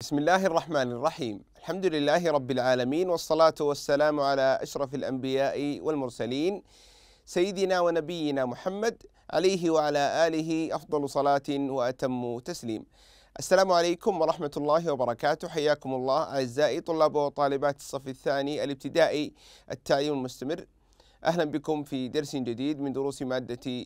بسم الله الرحمن الرحيم الحمد لله رب العالمين والصلاة والسلام على أشرف الأنبياء والمرسلين سيدنا ونبينا محمد عليه وعلى آله أفضل صلاة وأتم تسليم السلام عليكم ورحمة الله وبركاته حياكم الله أعزائي طلاب وطالبات الصف الثاني الابتدائي التعليم المستمر أهلا بكم في درس جديد من دروس مادة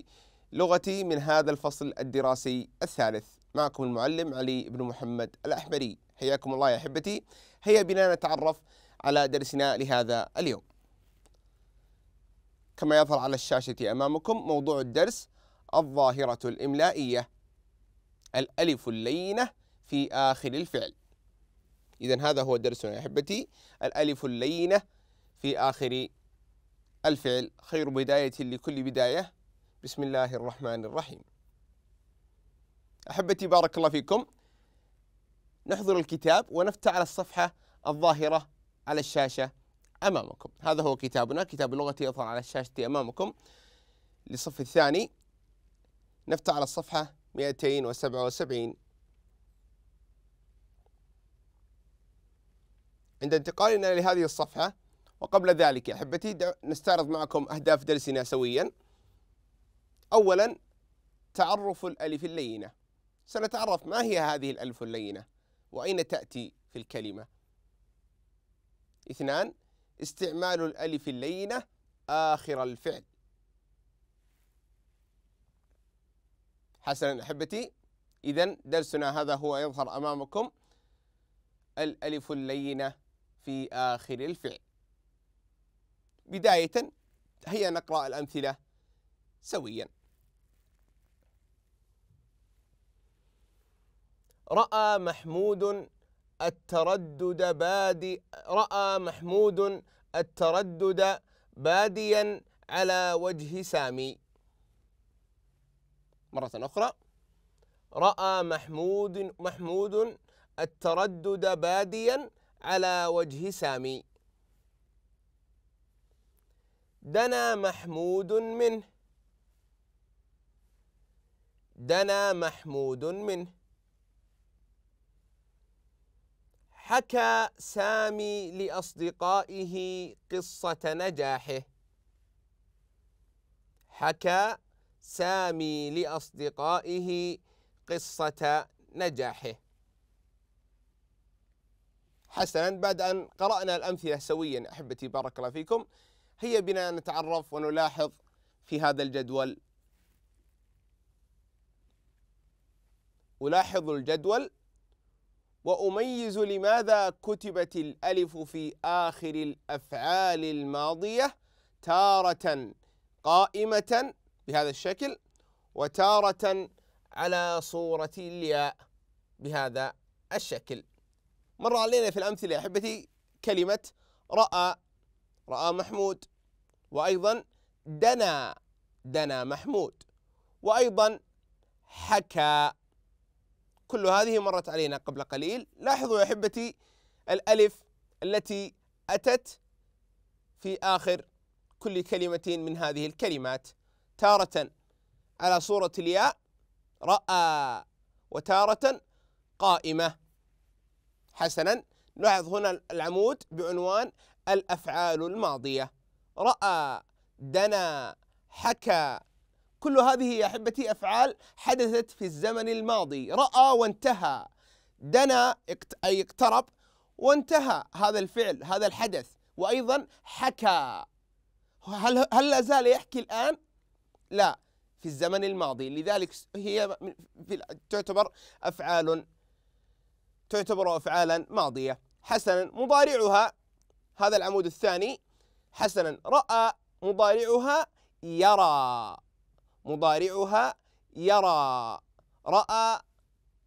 لغتي من هذا الفصل الدراسي الثالث معكم المعلم علي بن محمد الأحمري حياكم الله يا أحبتي هيا بنا نتعرف على درسنا لهذا اليوم كما يظهر على الشاشة أمامكم موضوع الدرس الظاهرة الإملائية الألف اللينة في آخر الفعل إذا هذا هو درسنا يا أحبتي الألف اللينة في آخر الفعل خير بداية لكل بداية بسم الله الرحمن الرحيم أحبتي بارك الله فيكم نحضر الكتاب ونفتح على الصفحة الظاهرة على الشاشة أمامكم هذا هو كتابنا كتاب اللغة يظهر على الشاشة أمامكم للصف الثاني نفتح على الصفحة 277 عند انتقالنا لهذه الصفحة وقبل ذلك يا أحبتي نستعرض معكم أهداف درسنا سويا أولا تعرف الألف اللينة سنتعرف ما هي هذه الألف اللينة وأين تأتي في الكلمة اثنان استعمال الألف اللينة آخر الفعل حسنا أحبتي إذا درسنا هذا هو يظهر أمامكم الألف اللينة في آخر الفعل بداية هيا نقرأ الأمثلة سوياً رأى محمود التردد بادي رأى محمود التردد باديا على وجه سامي مرة أخرى رأى محمود محمود التردد باديا على وجه سامي دنا محمود منه دنا محمود منه حكى سامي لأصدقائه قصة نجاحه حكى سامي لأصدقائه قصة نجاحه حسنا بعد أن قرأنا الأمثلة سويا أحبتي بارك الله فيكم هيا بنا نتعرف ونلاحظ في هذا الجدول ألاحظ الجدول وأميز لماذا كتبت الألف في آخر الأفعال الماضية تارة قائمة بهذا الشكل وتارة على صورة الياء بهذا الشكل مر علينا في الأمثلة يا أحبتي كلمة رأى رأى محمود وأيضا دنا دنا محمود وأيضا حكى كل هذه مرت علينا قبل قليل لاحظوا يا احبتي الالف التي اتت في اخر كل كلمه من هذه الكلمات تاره على صوره الياء راى وتاره قائمه حسنا نلاحظ هنا العمود بعنوان الافعال الماضيه راى دنا حكى كل هذه يا أحبتي أفعال حدثت في الزمن الماضي رأى وانتهى دنا أي اقترب وانتهى هذا الفعل هذا الحدث وأيضا حكى هل هل لا زال يحكي الآن؟ لا في الزمن الماضي لذلك هي تعتبر أفعال تعتبر أفعالا ماضية حسنا مضارعها هذا العمود الثاني حسنا رأى مضارعها يرى مضارعها يرى رأى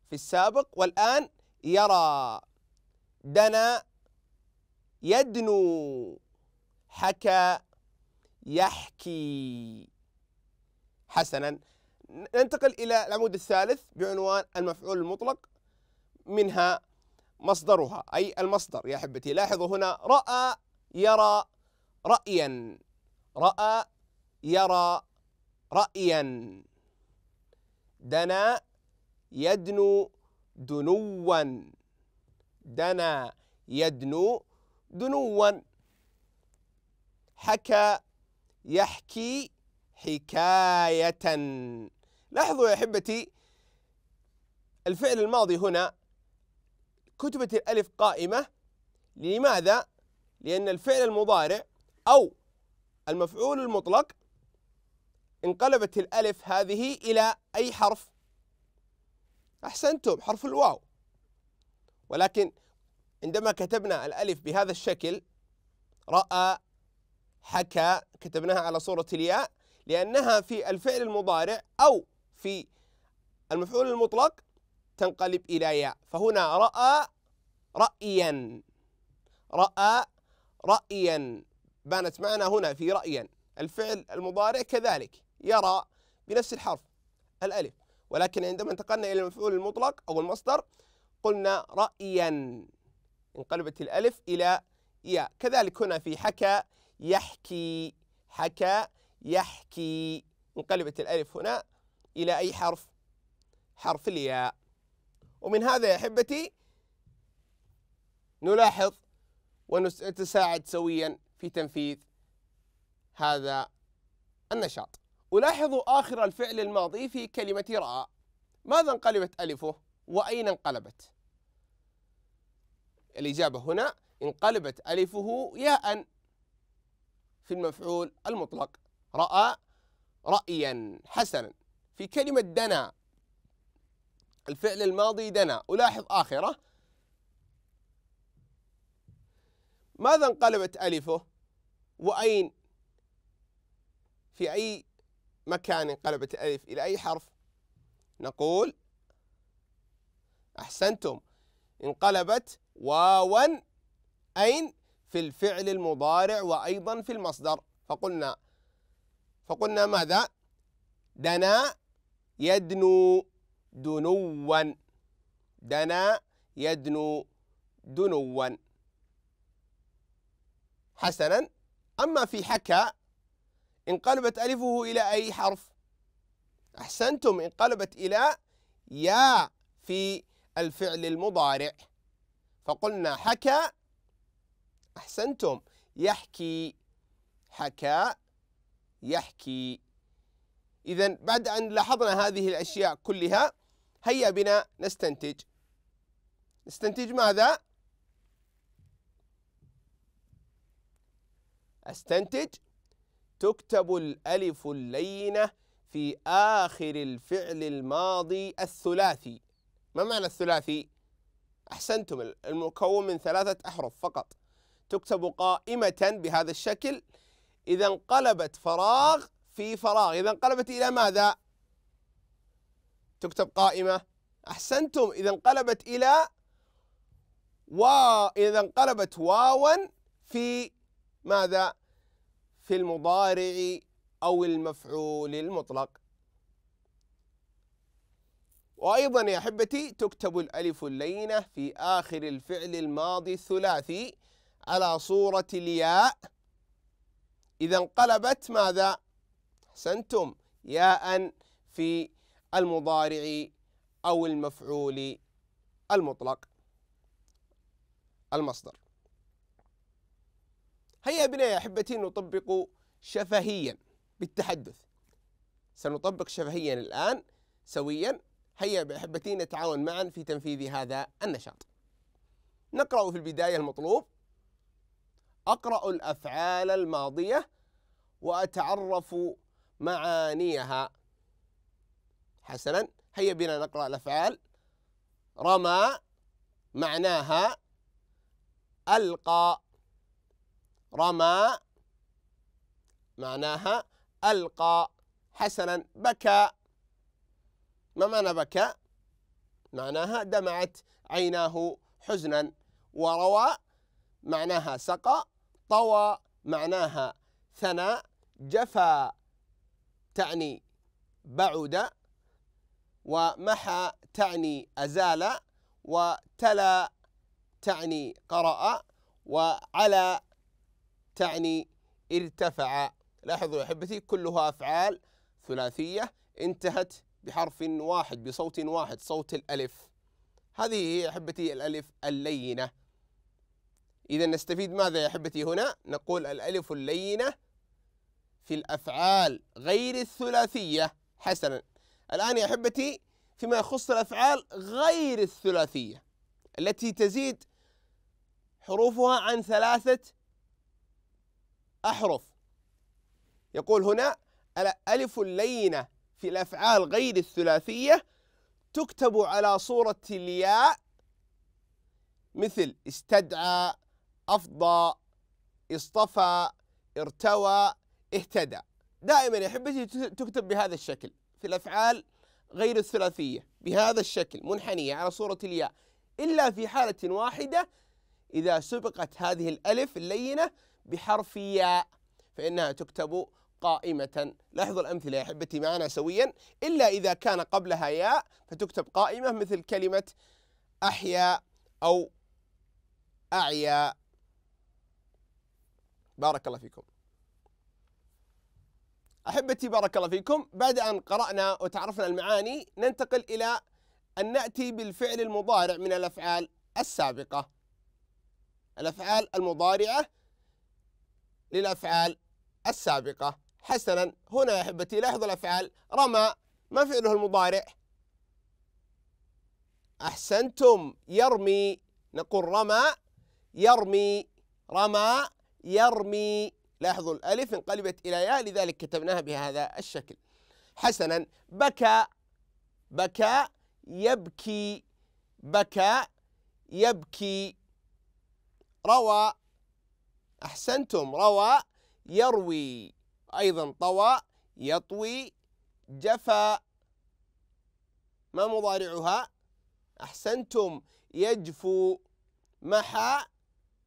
في السابق والآن يرى دنا يدنو حكى يحكي حسنا ننتقل إلى العمود الثالث بعنوان المفعول المطلق منها مصدرها أي المصدر يا أحبتي لاحظوا هنا رأى يرى رأيا رأى يرى رأيا دنا يدنو دنوا دنا يدنو دنوا حكى يحكي حكاية لاحظوا يا أحبتي الفعل الماضي هنا كتبت الألف قائمة لماذا؟ لأن الفعل المضارع أو المفعول المطلق انقلبت الألف هذه إلى أي حرف أحسنتم حرف الواو ولكن عندما كتبنا الألف بهذا الشكل رأى حكى كتبناها على صورة الياء لأنها في الفعل المضارع أو في المفعول المطلق تنقلب إلى ياء فهنا رأى رأيا رأى رأيا بانت معنا هنا في رأيا الفعل المضارع كذلك يرى بنفس الحرف الألف ولكن عندما انتقلنا إلى المفعول المطلق أو المصدر قلنا رأيا انقلبت الألف إلى يا كذلك هنا في حكى يحكي حكى يحكي انقلبت الألف هنا إلى أي حرف حرف الياء ومن هذا يا أحبتي نلاحظ ونتساعد سويا في تنفيذ هذا النشاط ألاحظ آخر الفعل الماضي في كلمة رأى ماذا انقلبت ألفه وأين انقلبت الإجابة هنا انقلبت ألفه ياء في المفعول المطلق رأى رأيا حسنا في كلمة دنا الفعل الماضي دنا ألاحظ آخره ماذا انقلبت ألفه وأين في أي مكان انقلبت الألف إلى أي حرف نقول أحسنتم انقلبت واوا أين في الفعل المضارع وأيضا في المصدر فقلنا فقلنا ماذا دنا يدنو دنوا دنا يدنو دنوا حسنا أما في حكى انقلبت ألفه إلى أي حرف أحسنتم انقلبت إلى يا في الفعل المضارع فقلنا حكى أحسنتم يحكي حكى يحكي إذا بعد أن لاحظنا هذه الأشياء كلها هيا بنا نستنتج نستنتج ماذا؟ أستنتج تكتب الألف اللينة في آخر الفعل الماضي الثلاثي ما معنى الثلاثي؟ أحسنتم المكون من ثلاثة أحرف فقط تكتب قائمة بهذا الشكل إذا انقلبت فراغ في فراغ إذا انقلبت إلى ماذا؟ تكتب قائمة أحسنتم إذا انقلبت إلى وا إذا انقلبت واوا في ماذا؟ في المضارع أو المفعول المطلق وأيضا يا أحبتي تكتب الألف اللينة في آخر الفعل الماضي الثلاثي على صورة الياء إذا انقلبت ماذا؟ أحسنتم ياء في المضارع أو المفعول المطلق المصدر هيا بنا يا أحبتي نطبق شفهيا بالتحدث سنطبق شفهيا الآن سويا هيا بأحبتي نتعاون معا في تنفيذ هذا النشاط نقرأ في البداية المطلوب أقرأ الأفعال الماضية وأتعرف معانيها حسنا هيا بنا نقرأ الأفعال رمى معناها ألقى رمى معناها ألقى حسنا بكى ما معنى بكى معناها دمعت عيناه حزنا وروى معناها سقى طوى معناها ثنى جفا تعني بعد ومحى تعني أزال وتلا تعني قرأ وعلى تعني ارتفع لاحظوا يا احبتي كلها افعال ثلاثيه انتهت بحرف واحد بصوت واحد صوت الالف هذه هي احبتي الالف اللينه اذا نستفيد ماذا يا احبتي هنا نقول الالف اللينه في الافعال غير الثلاثيه حسنا الان يا احبتي فيما يخص الافعال غير الثلاثيه التي تزيد حروفها عن ثلاثه أحرف يقول هنا ألف اللينة في الأفعال غير الثلاثية تكتب على صورة الياء مثل استدعى أفضى اصطفى ارتوى اهتدى دائما يا احبتي تكتب بهذا الشكل في الافعال غير الثلاثيه بهذا الشكل منحنيه على صوره الياء الا في حاله واحده اذا سبقت هذه الالف اللينه بحرف ياء فإنها تكتب قائمة لاحظوا الأمثلة يا أحبتي معنا سويا إلا إذا كان قبلها ياء فتكتب قائمة مثل كلمة أحياء أو أعياء بارك الله فيكم أحبتي بارك الله فيكم بعد أن قرأنا وتعرفنا المعاني ننتقل إلى أن نأتي بالفعل المضارع من الأفعال السابقة الأفعال المضارعة للأفعال السابقة حسنا هنا يا أحبتي لاحظوا الأفعال رمى ما فعله المضارع أحسنتم يرمي نقول رمى يرمي رمى يرمي لاحظوا الألف انقلبت إلى ياء لذلك كتبناها بهذا الشكل حسنا بكى بكى يبكي بكى يبكي روى أحسنتم روى يروي أيضا طوى يطوي جفا ما مضارعها أحسنتم يجفو محى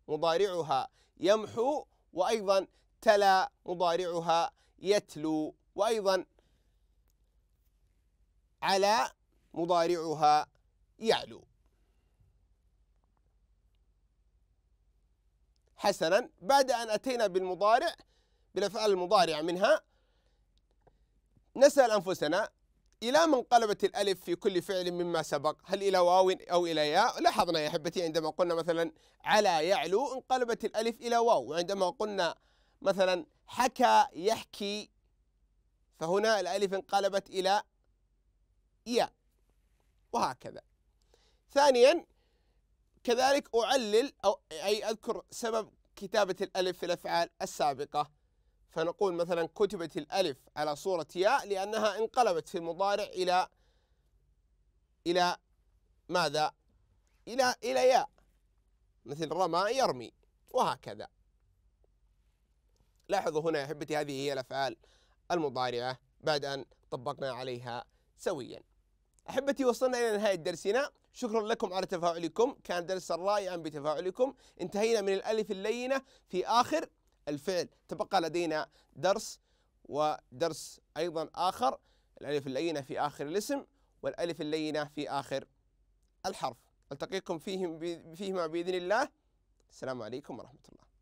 مضارعها يمحو وأيضا تلا مضارعها يتلو وأيضا على مضارعها يعلو حسنا بعد أن أتينا بالمضارع بالأفعال المضارعة منها نسأل أنفسنا إلى من قلبت الألف في كل فعل مما سبق هل إلى واو أو إلى ياء لاحظنا يا أحبتي عندما قلنا مثلا على يعلو انقلبت الألف إلى واو وعندما قلنا مثلا حكى يحكي فهنا الألف انقلبت إلى ياء وهكذا ثانيا كذلك أعلل أو أي أذكر سبب كتابة الألف في الأفعال السابقة فنقول مثلا كتبت الألف على صورة ياء لأنها انقلبت في المضارع إلى إلى ماذا؟ إلى إلى ياء مثل رمى يرمي وهكذا لاحظوا هنا يا أحبتي هذه هي الأفعال المضارعة بعد أن طبقنا عليها سويا أحبتي وصلنا إلى نهاية درسنا شكرا لكم على تفاعلكم كان درسا رائعا بتفاعلكم انتهينا من الألف اللينة في آخر الفعل تبقى لدينا درس ودرس أيضا آخر الألف اللينة في آخر الاسم والألف اللينة في آخر الحرف ألتقيكم فيهما بإذن الله السلام عليكم ورحمة الله